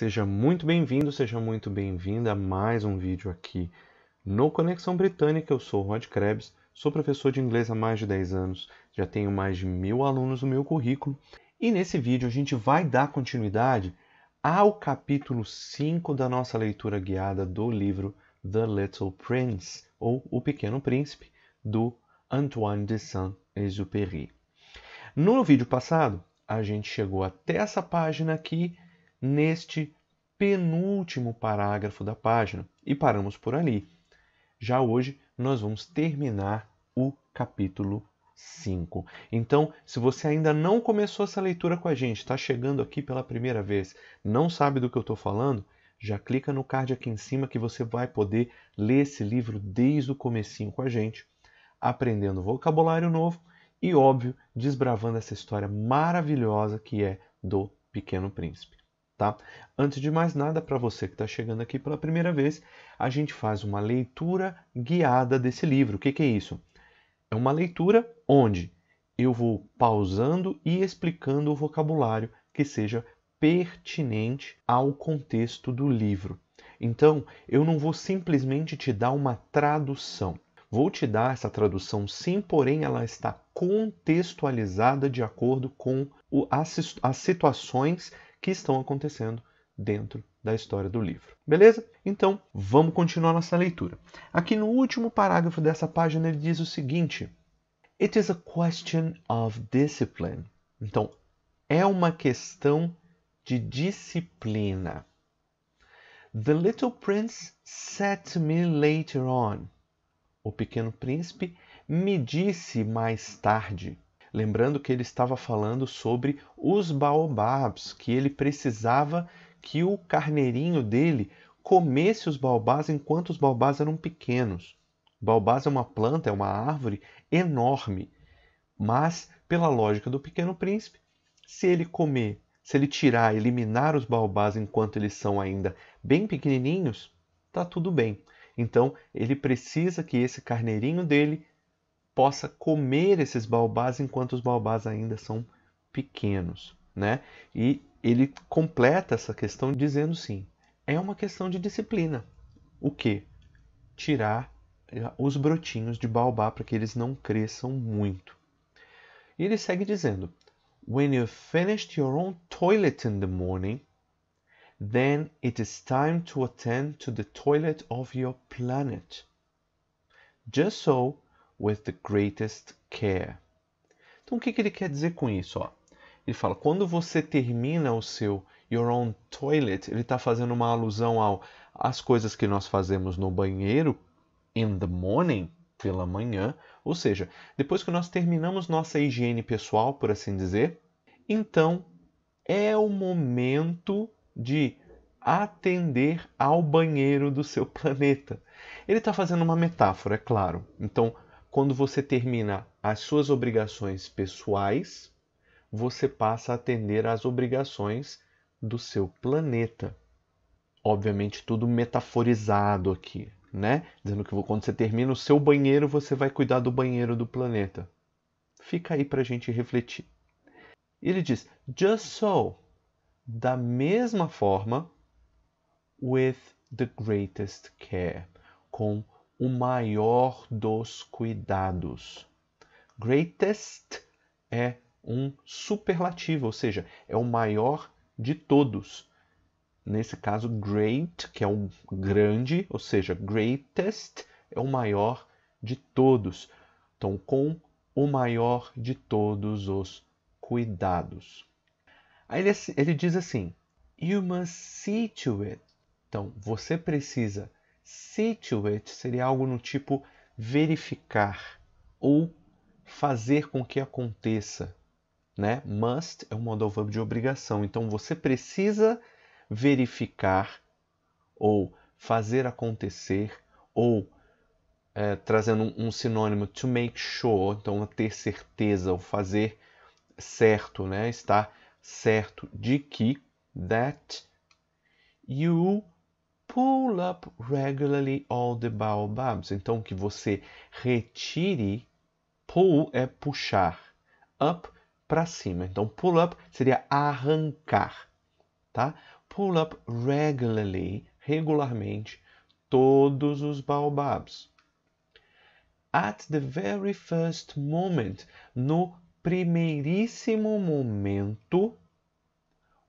Seja muito bem-vindo, seja muito bem-vinda a mais um vídeo aqui no Conexão Britânica. Eu sou o Rod Krebs, sou professor de inglês há mais de 10 anos, já tenho mais de mil alunos no meu currículo e nesse vídeo a gente vai dar continuidade ao capítulo 5 da nossa leitura guiada do livro The Little Prince, ou O Pequeno Príncipe, do Antoine de Saint-Exupéry. No vídeo passado, a gente chegou até essa página aqui neste penúltimo parágrafo da página e paramos por ali. Já hoje nós vamos terminar o capítulo 5. Então, se você ainda não começou essa leitura com a gente, está chegando aqui pela primeira vez, não sabe do que eu estou falando, já clica no card aqui em cima que você vai poder ler esse livro desde o comecinho com a gente, aprendendo vocabulário novo e, óbvio, desbravando essa história maravilhosa que é do Pequeno Príncipe tá? Antes de mais nada, para você que está chegando aqui pela primeira vez, a gente faz uma leitura guiada desse livro. O que, que é isso? É uma leitura onde eu vou pausando e explicando o vocabulário que seja pertinente ao contexto do livro. Então, eu não vou simplesmente te dar uma tradução. Vou te dar essa tradução sim, porém ela está contextualizada de acordo com as situações que estão acontecendo dentro da história do livro. Beleza? Então, vamos continuar nossa leitura. Aqui no último parágrafo dessa página ele diz o seguinte: It is a question of discipline. Então, é uma questão de disciplina. The little prince said to me later on. O pequeno príncipe me disse mais tarde. Lembrando que ele estava falando sobre os baobabs, que ele precisava que o carneirinho dele comesse os baobás enquanto os baobás eram pequenos. O baobás é uma planta, é uma árvore enorme, mas pela lógica do pequeno príncipe, se ele comer, se ele tirar, eliminar os baobás enquanto eles são ainda bem pequenininhos, tá tudo bem. Então, ele precisa que esse carneirinho dele possa comer esses baobás enquanto os baobás ainda são pequenos, né? E ele completa essa questão dizendo sim, é uma questão de disciplina. O que? Tirar eh, os brotinhos de baobá para que eles não cresçam muito. E ele segue dizendo: When you've finished your own toilet in the morning, then it is time to attend to the toilet of your planet. Just so with the greatest care. Então o que, que ele quer dizer com isso? Ó? Ele fala, quando você termina o seu your own toilet, ele está fazendo uma alusão ao as coisas que nós fazemos no banheiro in the morning, pela manhã, ou seja, depois que nós terminamos nossa higiene pessoal, por assim dizer, então é o momento de atender ao banheiro do seu planeta. Ele está fazendo uma metáfora, é claro. Então, quando você termina as suas obrigações pessoais, você passa a atender às obrigações do seu planeta. Obviamente, tudo metaforizado aqui, né? Dizendo que quando você termina o seu banheiro, você vai cuidar do banheiro do planeta. Fica aí para a gente refletir. Ele diz: just so, da mesma forma, with the greatest care, com o maior dos cuidados. Greatest é um superlativo, ou seja, é o maior de todos. Nesse caso, great, que é um grande, ou seja, greatest é o maior de todos. Então, com o maior de todos os cuidados. Aí ele, ele diz assim: You must see to it. Então, você precisa situate seria algo no tipo verificar ou fazer com que aconteça. Né? Must é um modal verbo de obrigação, então você precisa verificar ou fazer acontecer ou é, trazendo um, um, sinônimo to make sure, então ter certeza ou fazer certo, né? Estar certo de que that you pull up regularly all the baobabs. Então, que você retire. Pull é puxar. Up, para cima. Então, pull up seria arrancar. Tá? Pull up regularly, regularmente, todos os baobabs. At the very first moment, no primeiríssimo momento,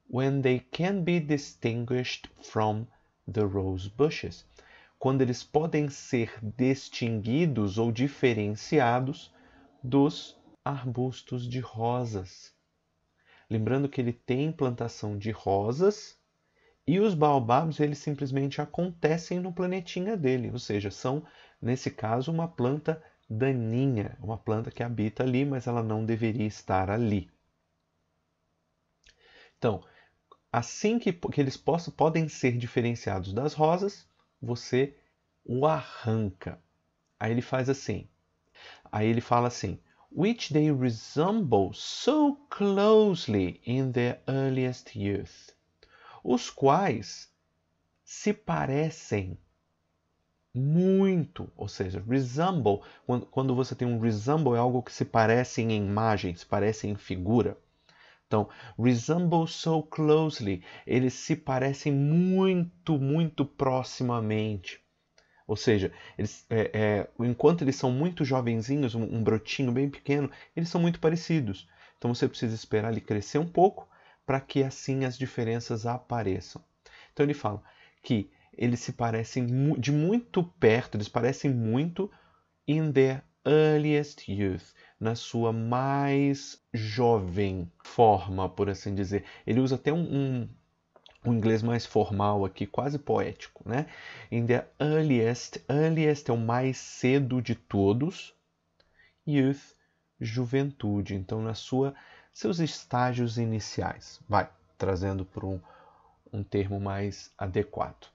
when they can be distinguished from the rose bushes, quando eles podem ser distinguidos ou diferenciados dos arbustos de rosas. Lembrando que ele tem plantação de rosas e os baobabs eles simplesmente acontecem no planetinha dele, ou seja, são nesse caso uma planta daninha, uma planta que habita ali, mas ela não deveria estar ali. Então, assim que, que eles possam, podem ser diferenciados das rosas, você o arranca. Aí ele faz assim. Aí ele fala assim: which they resemble so closely in their earliest youth, os quais se parecem muito, ou seja, resemble, quando, quando você tem um resemble é algo que se parece em imagem, se parece em figura. Então, resemble so closely, eles se parecem muito, muito proximamente. Ou seja, eles, é, é, enquanto eles são muito jovenzinhos, um, um brotinho bem pequeno, eles são muito parecidos. Então você precisa esperar ele crescer um pouco para que assim as diferenças apareçam. Então ele fala que eles se parecem de muito perto, eles parecem muito in their earliest youth, na sua mais jovem forma, por assim dizer. Ele usa até um, um, um inglês mais formal aqui, quase poético, né? In the earliest, earliest é o mais cedo de todos. Youth, juventude. Então, na sua seus estágios iniciais. Vai trazendo para um, um termo mais adequado.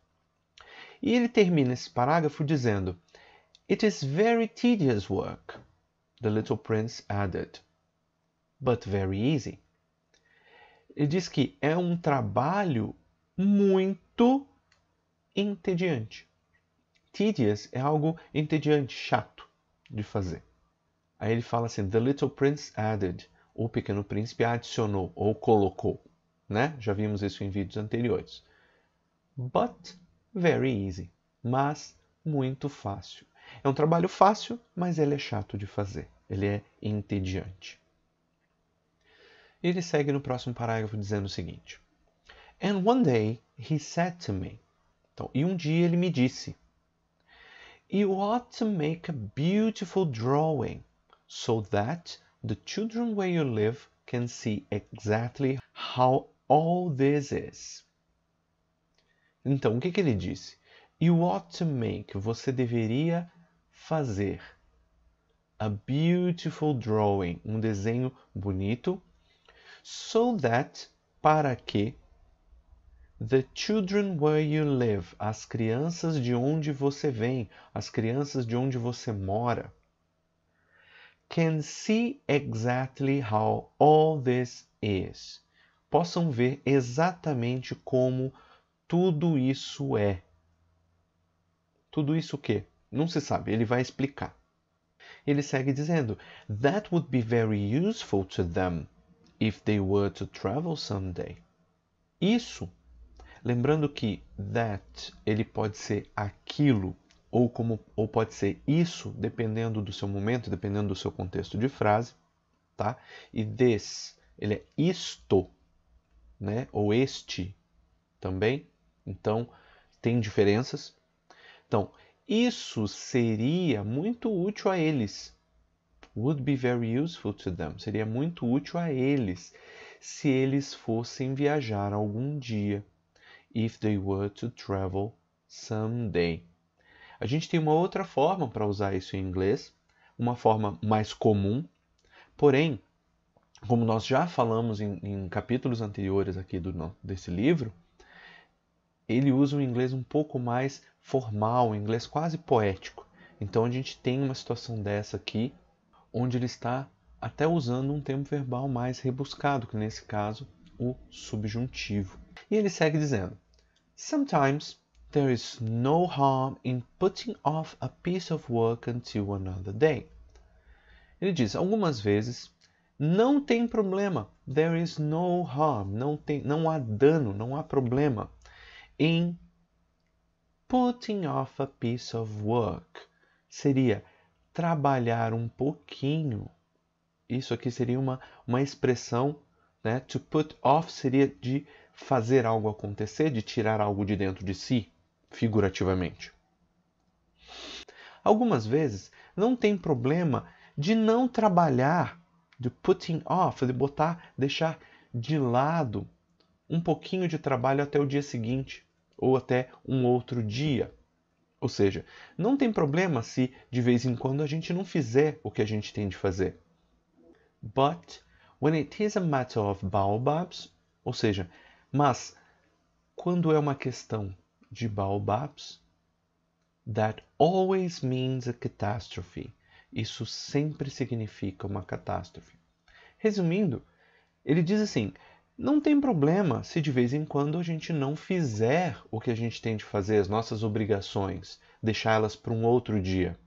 E ele termina esse parágrafo dizendo: It is very tedious work, the little prince added, but very easy. Ele diz que é um trabalho muito entediante. Tedious é algo entediante, chato de fazer. Aí ele fala assim: The little prince added. O pequeno príncipe adicionou ou colocou. Né? Já vimos isso em vídeos anteriores. But very easy. Mas muito fácil. É um trabalho fácil, mas ele é chato de fazer. Ele é entediante. E ele segue no próximo parágrafo dizendo o seguinte: And one day he said to me. Então, e um dia ele me disse: You ought to make a beautiful drawing so that the children where you live can see exactly how all this is. Então, o que, que ele disse? You ought to make, você deveria fazer. A beautiful drawing, um desenho bonito. So that, para que. The children where you live, as crianças de onde você vem, as crianças de onde você mora. Can see exactly how all this is. Possam ver exatamente como tudo isso é. Tudo isso o quê? Não se sabe, ele vai explicar. Ele segue dizendo: That would be very useful to them if they were to travel someday. Isso, lembrando que that ele pode ser aquilo ou como ou pode ser isso dependendo do seu momento, dependendo do seu contexto de frase, tá? E this, ele é isto, né? Ou este também. Então, tem diferenças. Então, isso seria muito útil a eles. Would be very useful to them. Seria muito útil a eles se eles fossem viajar algum dia. If they were to travel someday. A gente tem uma outra forma para usar isso em inglês, uma forma mais comum, porém, como nós já falamos em, em capítulos anteriores aqui do, desse livro, ele usa um inglês um pouco mais formal, um inglês quase poético. Então a gente tem uma situação dessa aqui, onde ele está até usando um termo verbal mais rebuscado, que nesse caso o subjuntivo. E ele segue dizendo: Sometimes there is no harm in putting off a piece of work until another day. Ele diz: algumas vezes não tem problema. There is no harm, não tem, não há dano, não há problema in putting off a piece of work. Seria trabalhar um pouquinho. Isso aqui seria uma, uma expressão, né? To put off seria de fazer algo acontecer, de tirar algo de dentro de si, figurativamente. Algumas vezes não tem problema de não trabalhar, de putting off, de botar, deixar de lado um pouquinho de trabalho até o dia seguinte ou até um outro dia. Ou seja, não tem problema se de vez em quando a gente não fizer o que a gente tem de fazer. But when it is a matter of baobabs, ou seja, mas quando é uma questão de baobabs, that always means a catastrophe. Isso sempre significa uma catástrofe. Resumindo, ele diz assim: não tem problema se de vez em quando a gente não fizer o que a gente tem de fazer, as nossas obrigações, deixá-las para um outro dia.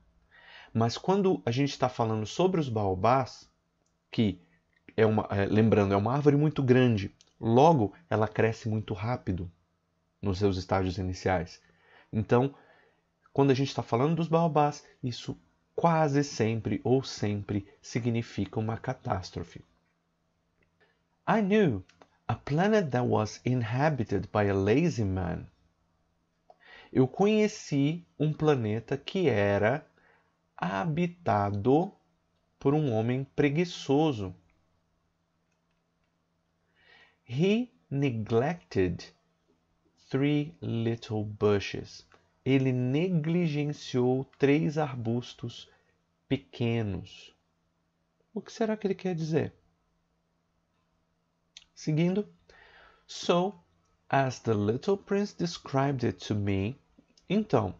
Mas quando a gente está falando sobre os baobás, que é uma, é, lembrando, é uma árvore muito grande, logo ela cresce muito rápido nos seus estágios iniciais. Então, quando a gente está falando dos baobás, isso quase sempre ou sempre significa uma catástrofe. I knew a planet that was inhabited by a lazy man. Eu conheci um planeta que era habitado por um homem preguiçoso. He neglected three little bushes. Ele negligenciou três arbustos pequenos. O que será que ele quer dizer? Seguindo. So, as the little prince described it to me. Então,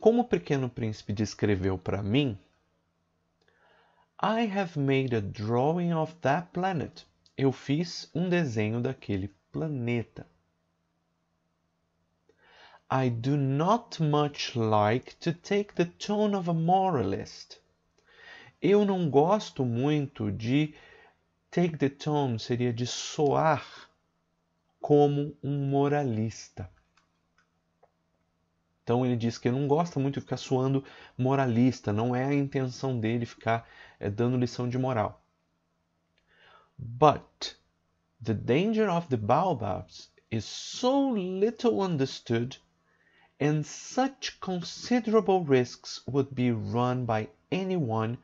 como o pequeno príncipe descreveu para mim. I have made a drawing of that planet. Eu fiz um desenho daquele planeta. I do not much like to take the tone of a moralist. Eu não gosto muito de Take the tone seria de soar como um moralista. Então ele diz que ele não gosta muito de ficar soando moralista, não é a intenção dele ficar é, dando lição de moral. But the danger of the baobabs is so little understood and such considerable risks would be run by anyone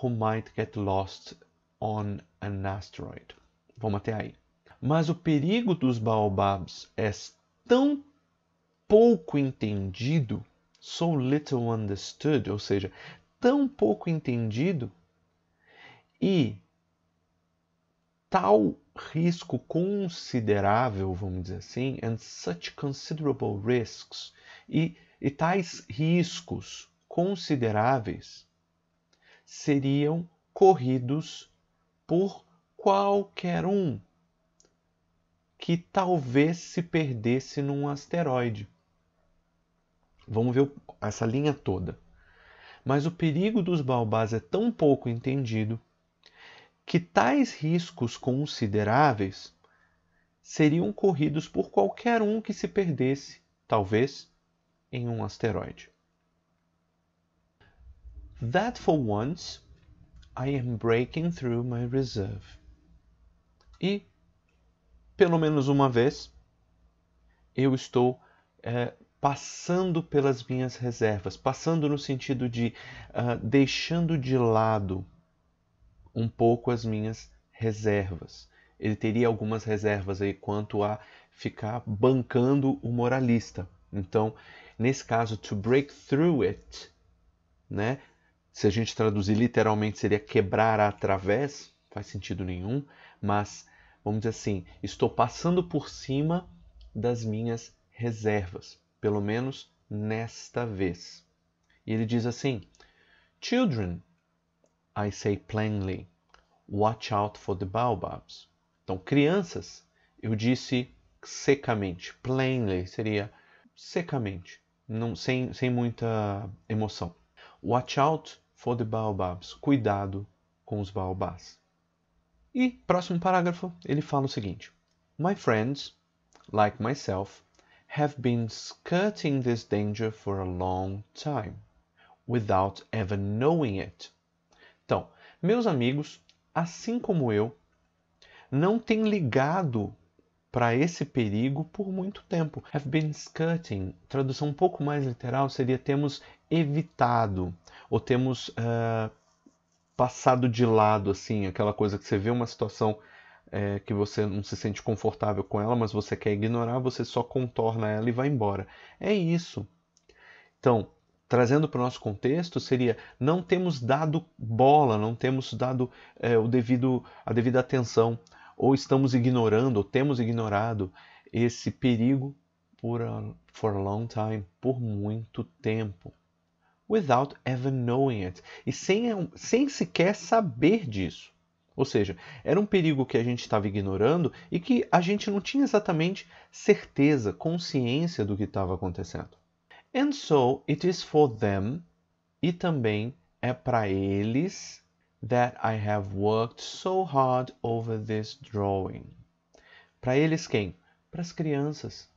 who might get lost on an asteroid. Vamos até aí. Mas o perigo dos baobabs é tão pouco entendido, so little understood, ou seja, tão pouco entendido e tal risco considerável, vamos dizer assim, and such considerable risks, e, e tais riscos consideráveis seriam corridos por qualquer um que talvez se perdesse num asteroide. Vamos ver essa linha toda. Mas o perigo dos baobás é tão pouco entendido que tais riscos consideráveis seriam corridos por qualquer um que se perdesse, talvez, em um asteroide. That for once I am breaking through my reserve. E, pelo menos uma vez, eu estou é, passando pelas minhas reservas, passando no sentido de uh, deixando de lado um pouco as minhas reservas. Ele teria algumas reservas aí quanto a ficar bancando o moralista. Então, nesse caso, to break through it, né? se a gente traduzir literalmente, seria quebrar através, faz sentido nenhum, mas vamos dizer assim, estou passando por cima das minhas reservas, pelo menos nesta vez. E ele diz assim: Children, I say plainly, watch out for the baobabs. Então, crianças, eu disse secamente, plainly seria secamente, não, sem, sem muita emoção. Watch out for the baobabs, cuidado com os baobás. E, próximo parágrafo, ele fala o seguinte: My friends, like myself, have been skirting this danger for a long time, without ever knowing it. Então, meus amigos, assim como eu, não têm ligado para esse perigo por muito tempo. Have been skirting, tradução um pouco mais literal seria temos evitado ou temos uh, passado de lado, assim, aquela coisa que você vê uma situação é, que você não se sente confortável com ela, mas você quer ignorar, você só contorna ela e vai embora. É isso. Então, trazendo para o nosso contexto, seria não temos dado bola, não temos dado é, o devido, a devida atenção ou estamos ignorando, ou temos ignorado esse perigo por a, uh, for a long time, por muito tempo, without ever knowing it, e sem, sem sequer saber disso. Ou seja, era um perigo que a gente estava ignorando e que a gente não tinha exatamente certeza, consciência do que estava acontecendo. And so it is for them, e também é para eles that I have worked so hard over this drawing. Para eles quem? Para as crianças.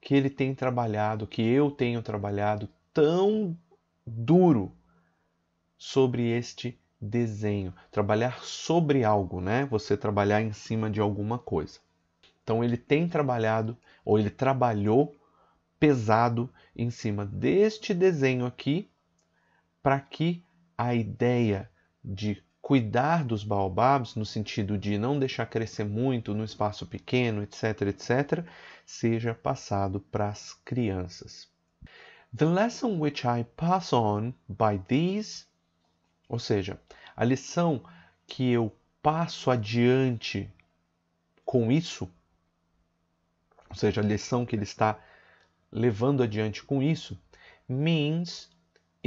Que ele tem trabalhado, que eu tenho trabalhado tão duro sobre este desenho. Trabalhar sobre algo, né? Você trabalhar em cima de alguma coisa. Então ele tem trabalhado, ou ele trabalhou pesado em cima deste desenho aqui, para que a ideia de cuidar dos baobabs, no sentido de não deixar crescer muito no espaço pequeno, etc., etc., seja passado para as crianças. The lesson which I pass on by these, ou seja, a lição que eu passo adiante com isso, ou seja, a lição que ele está levando adiante com isso, means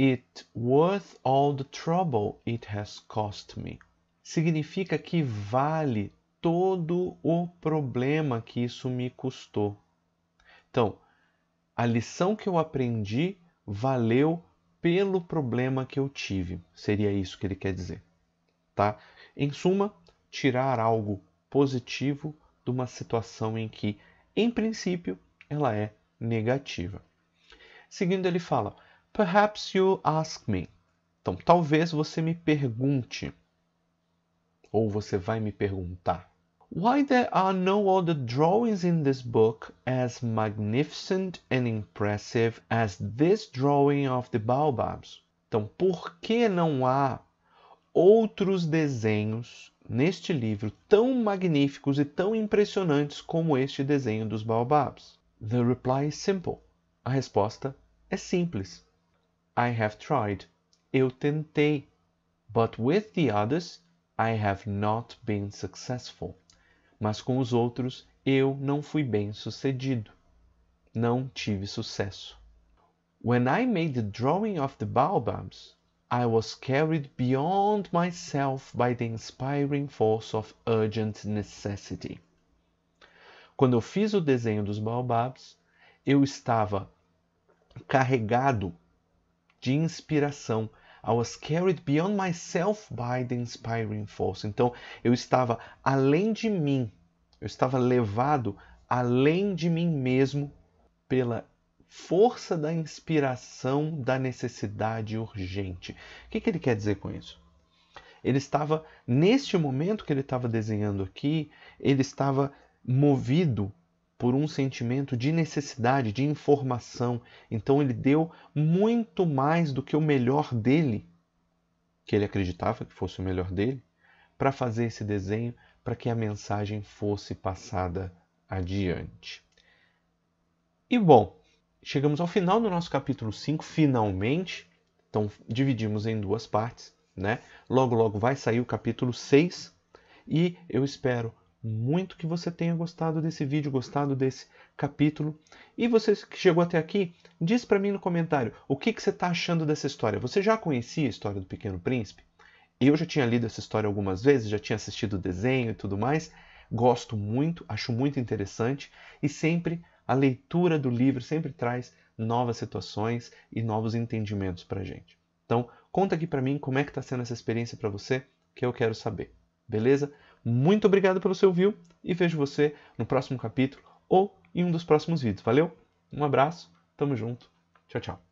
It worth all the trouble it has cost me. Significa que vale todo o problema que isso me custou. Então, a lição que eu aprendi valeu pelo problema que eu tive. Seria isso que ele quer dizer, tá? Em suma, tirar algo positivo de uma situação em que, em princípio, ela é negativa. Seguindo, ele fala: Perhaps you ask me. Então, talvez você me pergunte. Ou você vai me perguntar. Why there are no other drawings in this book as magnificent and impressive as this drawing of the baobabs? Então, por que não há outros desenhos neste livro tão magníficos e tão impressionantes como este desenho dos baobabs? The reply is simple. A resposta é simples. I have tried. Eu tentei. But with the others, I have not been successful. Mas com os outros, eu não fui bem sucedido. Não tive sucesso. When I made the drawing of the baobabs, I was carried beyond myself by the inspiring force of urgent necessity. Quando eu fiz o desenho dos baobabs, eu estava carregado de inspiração. I was carried beyond myself by the inspiring force. Então eu estava além de mim, eu estava levado além de mim mesmo pela força da inspiração da necessidade urgente. O que, que ele quer dizer com isso? Ele estava, neste momento que ele estava desenhando aqui, ele estava movido por um sentimento de necessidade, de informação. Então ele deu muito mais do que o melhor dele, que ele acreditava que fosse o melhor dele, para fazer esse desenho, para que a mensagem fosse passada adiante. E bom, chegamos ao final do nosso capítulo 5, finalmente. Então dividimos em duas partes, né? Logo logo vai sair o capítulo 6 e eu espero muito que você tenha gostado desse vídeo, gostado desse capítulo. E você que chegou até aqui, diz para mim no comentário o que, que você está achando dessa história. Você já conhecia a história do Pequeno Príncipe? Eu já tinha lido essa história algumas vezes, já tinha assistido o desenho e tudo mais. Gosto muito, acho muito interessante e sempre a leitura do livro sempre traz novas situações e novos entendimentos para gente. Então, conta aqui para mim como é que está sendo essa experiência para você, que eu quero saber. Beleza? Muito obrigado pelo seu view e vejo você no próximo capítulo ou em um dos próximos vídeos. Valeu? Um abraço, tamo junto. Tchau, tchau.